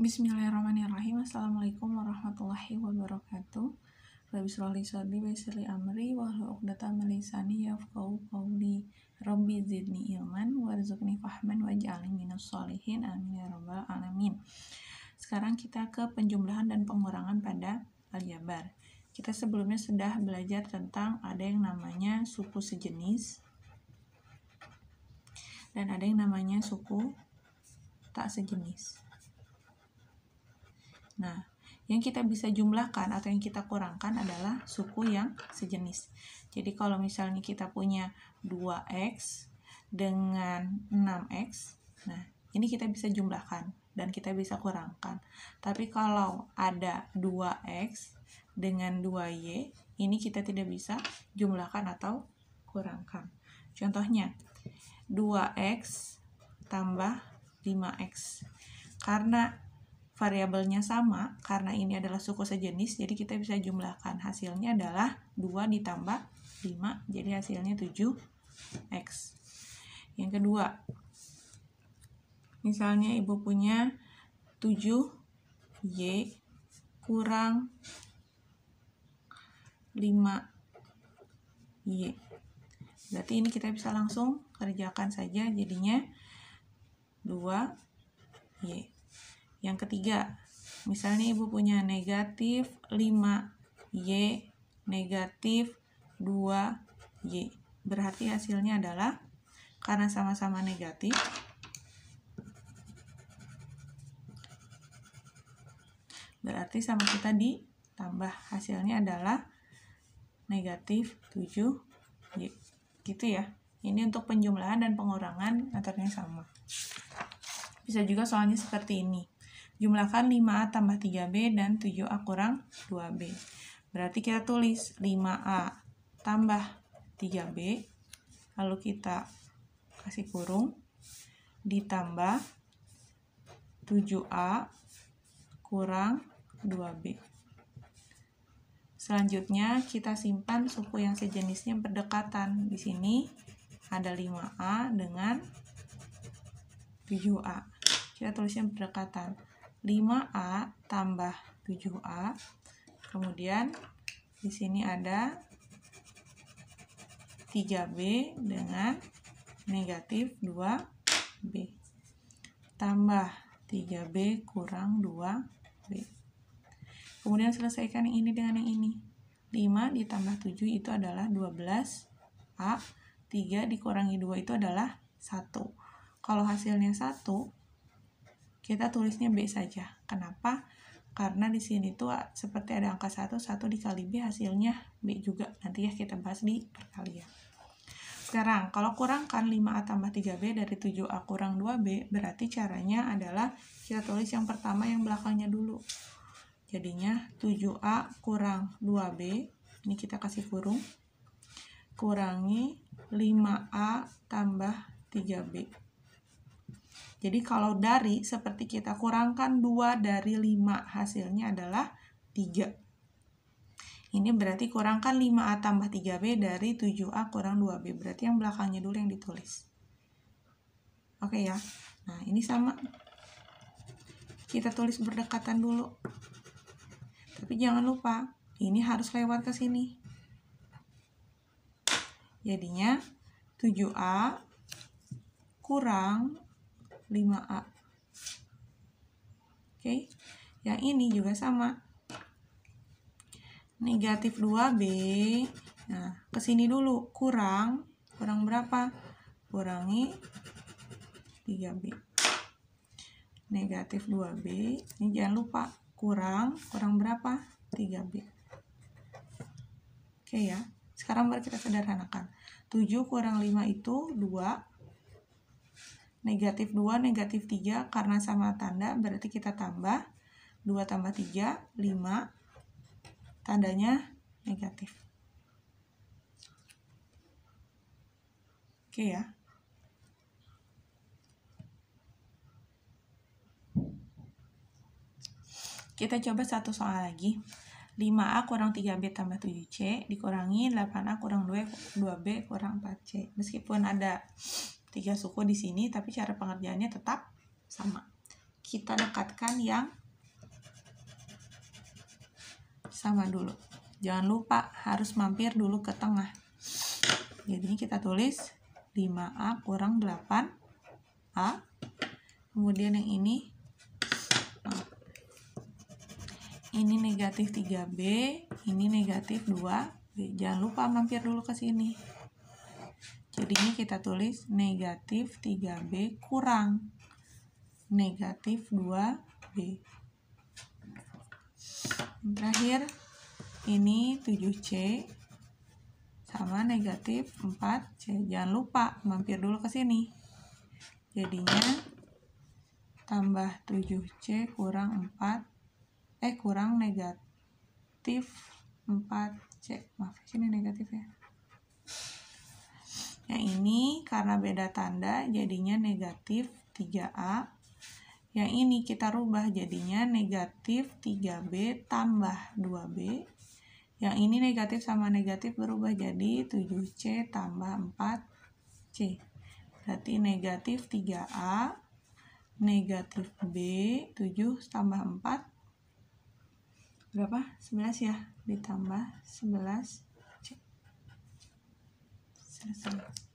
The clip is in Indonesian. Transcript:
Bismillahirrahmanirrahim. Assalamualaikum warahmatullahi wabarakatuh. Rabbi sholli sholli basri amri wa uqdatam melisani yafqahu qawli. Rabbi zidni ilman rizukni fahman waj'alni minus sholihin. Amin ya rabbal alamin. Sekarang kita ke penjumlahan dan pengurangan pada aljabar. Kita sebelumnya sudah belajar tentang ada yang namanya suku sejenis dan ada yang namanya suku tak sejenis. Nah, yang kita bisa jumlahkan atau yang kita kurangkan adalah suku yang sejenis. Jadi kalau misalnya kita punya 2x dengan 6x, nah ini kita bisa jumlahkan dan kita bisa kurangkan. Tapi kalau ada 2x dengan 2y, ini kita tidak bisa jumlahkan atau kurangkan. Contohnya, 2x tambah 5x. Karena variabelnya sama karena ini adalah suku sejenis jadi kita bisa jumlahkan hasilnya adalah 2 ditambah 5 jadi hasilnya 7x yang kedua misalnya ibu punya 7y kurang 5y berarti ini kita bisa langsung kerjakan saja jadinya 2y yang ketiga, misalnya Ibu punya negatif 5Y negatif 2Y. Berarti hasilnya adalah karena sama-sama negatif, berarti sama kita ditambah hasilnya adalah negatif 7Y. Gitu ya. Ini untuk penjumlahan dan pengurangan antaranya sama. Bisa juga soalnya seperti ini. Jumlahkan 5A tambah 3B dan 7A kurang 2B. Berarti kita tulis 5A tambah 3B, lalu kita kasih kurung, ditambah 7A kurang 2B. Selanjutnya kita simpan suku yang sejenisnya berdekatan. Di sini ada 5A dengan 7A. Kita tulisnya berdekatan. 5A tambah 7A. Kemudian di sini ada 3B dengan negatif 2B. Tambah 3B kurang 2B. Kemudian selesaikan yang ini dengan yang ini. 5 ditambah 7 itu adalah 12A. 3 dikurangi 2 itu adalah 1. Kalau hasilnya 1, kita tulisnya B saja. Kenapa? Karena di sini tuh seperti ada angka 1, 1 dikali B hasilnya B juga. Nanti ya kita bahas di perkalian. Sekarang, kalau kurangkan 5A tambah 3B dari 7A kurang 2B, berarti caranya adalah kita tulis yang pertama yang belakangnya dulu. Jadinya 7A kurang 2B, ini kita kasih kurung, kurangi 5A tambah 3B jadi kalau dari seperti kita kurangkan 2 dari 5, hasilnya adalah 3. Ini berarti kurangkan 5A tambah 3B dari 7A kurang 2B. Berarti yang belakangnya dulu yang ditulis. Oke ya. Nah, ini sama. Kita tulis berdekatan dulu. Tapi jangan lupa, ini harus lewat ke sini. Jadinya 7A kurang 5A. Oke, yang ini juga sama. Negatif 2B, nah kesini dulu, kurang, kurang berapa? Kurangi 3B. Negatif 2B, ini jangan lupa, kurang, kurang berapa? 3B. Oke ya, sekarang baru kita sederhanakan. 7 kurang 5 itu 2, negatif 2, negatif 3 karena sama tanda berarti kita tambah 2 tambah 3, 5 tandanya negatif oke ya kita coba satu soal lagi 5A kurang 3B tambah 7C dikurangi 8A kurang 2, 2B e, kurang 4C meskipun ada tiga suku di sini, tapi cara pengerjaannya tetap sama. Kita dekatkan yang sama dulu. Jangan lupa harus mampir dulu ke tengah. Jadi kita tulis 5A kurang 8A. Kemudian yang ini ini negatif 3B, ini negatif 2B. Jangan lupa mampir dulu ke sini jadinya kita tulis negatif 3B kurang negatif 2B. Yang terakhir, ini 7C sama negatif 4C. Jangan lupa mampir dulu ke sini. Jadinya tambah 7C kurang 4 eh kurang negatif 4C. Maaf, sini negatif ya. Yang nah, ini karena beda tanda jadinya negatif 3A. Yang ini kita rubah jadinya negatif 3B tambah 2B. Yang ini negatif sama negatif berubah jadi 7C tambah 4C. Berarti negatif 3A, negatif B, 7 tambah 4. Berapa? 11 ya? Ditambah 11嗯。